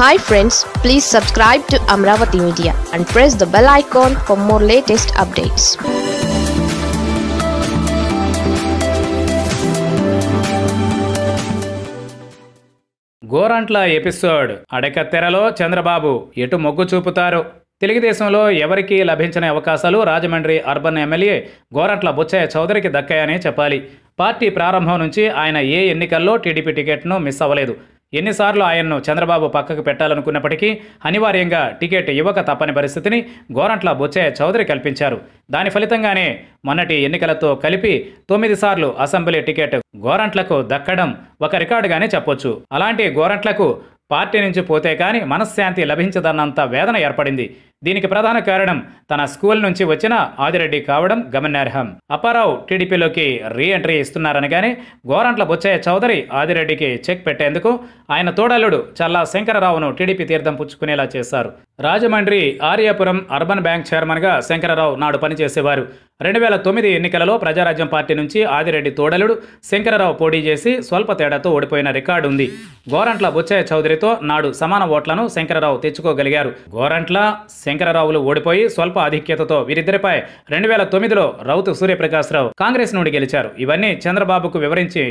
hi friends please subscribe to Amaravati media and press the bell icon for more latest updates Gorantla episode అడకత్తెరలో చంద్రబాబు ఎటు మొగ్గు చూపుతారు తెలుగుదేశంలో ఎవరికీ లభించని అవకాశాలు రాజమండ్రి అర్బన్ ఎమ్మెల్యే గోరంట్ల బుచ్చయ్య చౌదరికి దక్కాయని చెప్పాలి పార్టీ ప్రారంభం నుంచి ఆయన ఏ ఎన్నికల్లో టీడీపీ టికెట్ను మిస్ అవ్వలేదు ఎన్నిసార్లు ఆయన్ను చంద్రబాబు పక్కకు పెట్టాలనుకున్నప్పటికీ అనివార్యంగా టికెట్ ఇవ్వక తప్పని పరిస్థితిని గోరంట్ల బొచ్చయ్య చౌదరి కల్పించారు దాని ఫలితంగానే మొన్నటి ఎన్నికలతో కలిపి తొమ్మిది సార్లు అసెంబ్లీ టికెట్ గోరంట్లకు దక్కడం ఒక రికార్డుగానే చెప్పొచ్చు అలాంటి గోరంట్లకు పార్టీ నుంచి పోతే కానీ మనశ్శాంతి లభించదన్నంత వేదన ఏర్పడింది దీనికి ప్రధాన కారణం తన స్కూల్ నుంచి వచ్చిన ఆదిరెడ్డి కావడం గమనార్హం అప్పారావు టీడీపీలోకి రీ ఎంట్రీ ఇస్తున్నారనగానే గోరంట్ల బుచ్చయ్య చౌదరి ఆదిరెడ్డికి చెక్ పెట్టేందుకు ఆయన తోడల్లుడు చల్లా శంకరరావును టీడీపీ తీర్థం పుచ్చుకునేలా చేశారు రాజమండ్రి ఆర్యాపురం అర్బన్ బ్యాంక్ చైర్మన్గా శంకరరావు నాడు పనిచేసేవారు రెండు వేల తొమ్మిది ఎన్నికలలో ప్రజారాజ్యం పార్టీ నుంచి ఆదిరెడ్డి తోడలుడు శంకరరావు పోటీ చేసి స్వల్ప తేడాతో ఓడిపోయిన రికార్డు ఉంది గోరంట్ల బుచ్చయ్య చౌదరితో నాడు సమాన ఓట్లను శంకరరావు తెచ్చుకోగలిగారు గోరంట్ల శంకరరావులు ఓడిపోయి స్వల్ప ఆధిక్యతతో వీరిద్దరిపై రెండు వేల తొమ్మిదిలో రౌతు సూర్యప్రకాశ్రావు కాంగ్రెస్ నుండి గెలిచారు ఇవన్నీ చంద్రబాబుకు వివరించి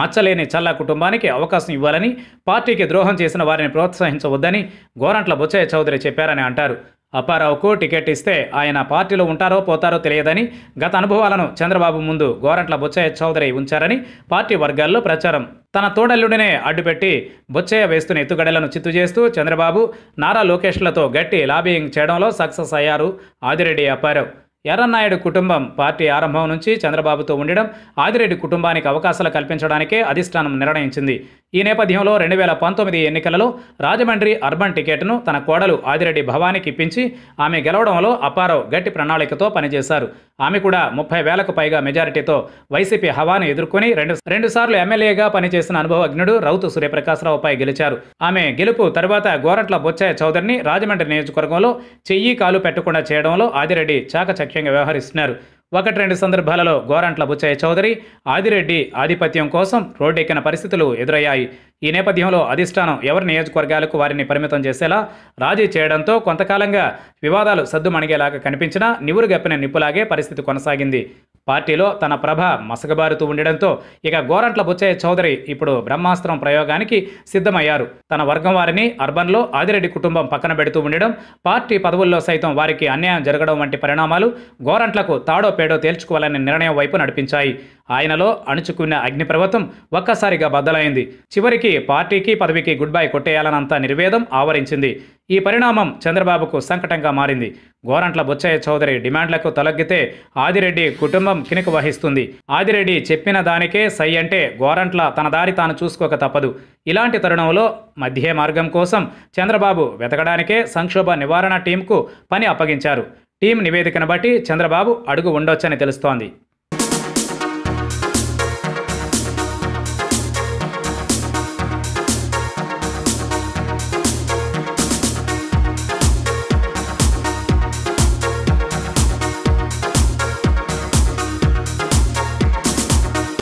మచ్చలేని చల్లా కుటుంబానికి అవకాశం ఇవ్వాలని పార్టీకి ద్రోహం చేసిన వారిని ప్రోత్సహించవద్దని గోరంట్ల బుచ్చయ్య చౌదరి చెప్పారని అంటారు అప్పారావుకు టికెట్ ఇస్తే ఆయన పార్టీలో ఉంటారో పోతారో తెలియదని గత అనుభవాలను చంద్రబాబు ముందు గోరంట్ల బొచ్చయ్య చౌదరి ఉంచారని పార్టీ వర్గాల్లో ప్రచారం తన తోడల్లుడినే అడ్డుపెట్టి బొచ్చయ్య వేస్తున్న ఎత్తుగడలను చిత్తు చేస్తూ చంద్రబాబు నారా లోకేష్లతో గట్టి లాబియింగ్ చేయడంలో సక్సెస్ అయ్యారు ఆదిరెడ్డి అప్పారావు ఎర్రన్నాయుడు కుటుంబం పార్టీ ఆరంభం నుంచి చంద్రబాబుతో ఉండడం ఆదిరెడ్డి కుటుంబానికి అవకాశాలు కల్పించడానికే అధిష్టానం నిర్ణయించింది ఈ నేపథ్యంలో రెండు వేల పంతొమ్మిది ఎన్నికలలో రాజమండ్రి అర్బన్ టికెట్ను తన కోడలు ఆదిరెడ్డి భవానికి ఇప్పించి ఆమె గెలవడంలో అప్పారావు గట్టి ప్రణాళికతో పనిచేశారు ఆమె కూడా ముప్పై వేలకు పైగా మెజారిటీతో వైసీపీ హవాను ఎదుర్కొని రెండు రెండుసార్లు ఎమ్మెల్యేగా పనిచేసిన అనుభవజ్ఞుడు రౌతు సూర్యప్రకాశ్రావుపై గెలిచారు ఆమె గెలుపు తర్వాత గోరంట్ల బొచ్చయ్య చౌదరిని రాజమండ్రి నియోజకవర్గంలో చెయ్యి కాలు పెట్టకుండా చేయడంలో ఆదిరెడ్డి చాకచక్యంగా వ్యవహరిస్తున్నారు ఒకటి రెండు సందర్భాలలో గోరంట్ల బుచ్చయ్య చౌదరి ఆదిరెడ్డి ఆధిపత్యం కోసం రోడ్డెక్కిన పరిస్థితులు ఎదురయ్యాయి ఈ నేపథ్యంలో అధిష్టానం ఎవరి నియోజకవర్గాలకు వారిని పరిమితం చేసేలా రాజీ చేయడంతో కొంతకాలంగా వివాదాలు సద్దుమణిగేలాగా కనిపించినా నివురు గప్పిన నిప్పులాగే పరిస్థితి కొనసాగింది పార్టీలో తన ప్రభ మసగబారుతూ ఉండడంతో ఇక గోరంట్ల బుచ్చయ్య చౌదరి ఇప్పుడు బ్రహ్మాస్త్రం ప్రయోగానికి సిద్ధమయ్యారు తన వర్గం వారిని అర్బన్లో ఆదిరెడ్డి కుటుంబం పక్కన పెడుతూ ఉండడం పార్టీ పదవుల్లో సైతం వారికి అన్యాయం జరగడం వంటి పరిణామాలు గోరంట్లకు తాడో పేడో తేల్చుకోవాలనే నిర్ణయం వైపు నడిపించాయి ఆయనలో అణుచుకున్న అగ్నిపర్వతం ఒక్కసారిగా బద్దలైంది చివరికి పార్టీకి పదవికి గుడ్ బై కొట్టేయాలనంత నిర్వేదం ఆవరించింది ఈ పరిణామం చంద్రబాబుకు సంకటంగా మారింది గోరంట్ల బుచ్చయ్య చౌదరి డిమాండ్లకు తొలగితే ఆదిరెడ్డి కుటుంబం కినుకు వహిస్తుంది ఆదిరెడ్డి చెప్పిన దానికే సై అంటే గోరంట్ల తన దారి తాను చూసుకోక తప్పదు ఇలాంటి తరుణంలో మధ్యే మార్గం కోసం చంద్రబాబు వెతకడానికే సంక్షోభ నివారణ టీంకు పని అప్పగించారు టీం నివేదికను బట్టి చంద్రబాబు అడుగు ఉండొచ్చని తెలుస్తోంది